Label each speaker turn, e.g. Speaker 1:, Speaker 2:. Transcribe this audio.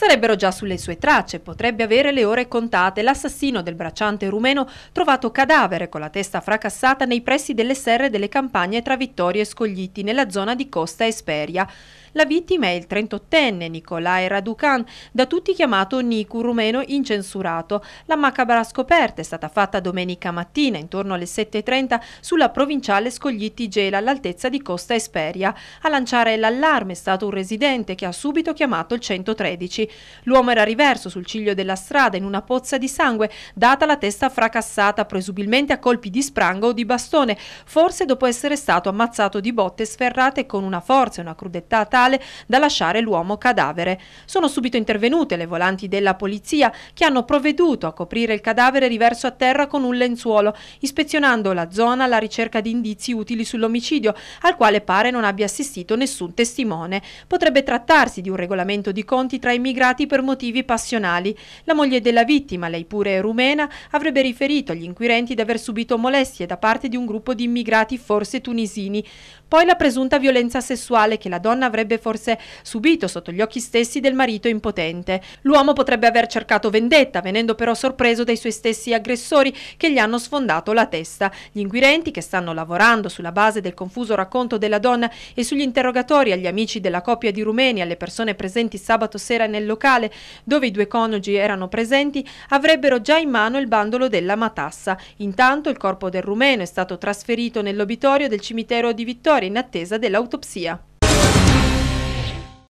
Speaker 1: sarebbero già sulle sue tracce, potrebbe avere le ore contate. L'assassino del bracciante rumeno trovato cadavere con la testa fracassata nei pressi delle serre delle campagne tra Vittorio e Scogliti, nella zona di Costa Esperia. La vittima è il 38enne Nicolae Raducan, da tutti chiamato Nicu rumeno incensurato. La macabra scoperta è stata fatta domenica mattina intorno alle 7.30 sulla provinciale Scoglitti Gela all'altezza di Costa Esperia. A lanciare l'allarme è stato un residente che ha subito chiamato il 113. L'uomo era riverso sul ciglio della strada in una pozza di sangue, data la testa fracassata presumibilmente a colpi di sprango o di bastone, forse dopo essere stato ammazzato di botte sferrate con una forza e una crudeltà tale totale da lasciare l'uomo cadavere. Sono subito intervenute le volanti della polizia che hanno provveduto a coprire il cadavere riverso a terra con un lenzuolo, ispezionando la zona alla ricerca di indizi utili sull'omicidio, al quale pare non abbia assistito nessun testimone. Potrebbe trattarsi di un regolamento di conti tra immigrati per motivi passionali. La moglie della vittima, lei pure rumena, avrebbe riferito agli inquirenti di aver subito molestie da parte di un gruppo di immigrati forse tunisini. Poi la presunta violenza sessuale che la donna avrebbe avrebbe forse subito sotto gli occhi stessi del marito impotente. L'uomo potrebbe aver cercato vendetta, venendo però sorpreso dai suoi stessi aggressori che gli hanno sfondato la testa. Gli inquirenti, che stanno lavorando sulla base del confuso racconto della donna e sugli interrogatori agli amici della coppia di rumeni, e alle persone presenti sabato sera nel locale dove i due coniugi erano presenti, avrebbero già in mano il bandolo della matassa. Intanto il corpo del rumeno è stato trasferito nell'obitorio del cimitero di Vittoria in attesa dell'autopsia.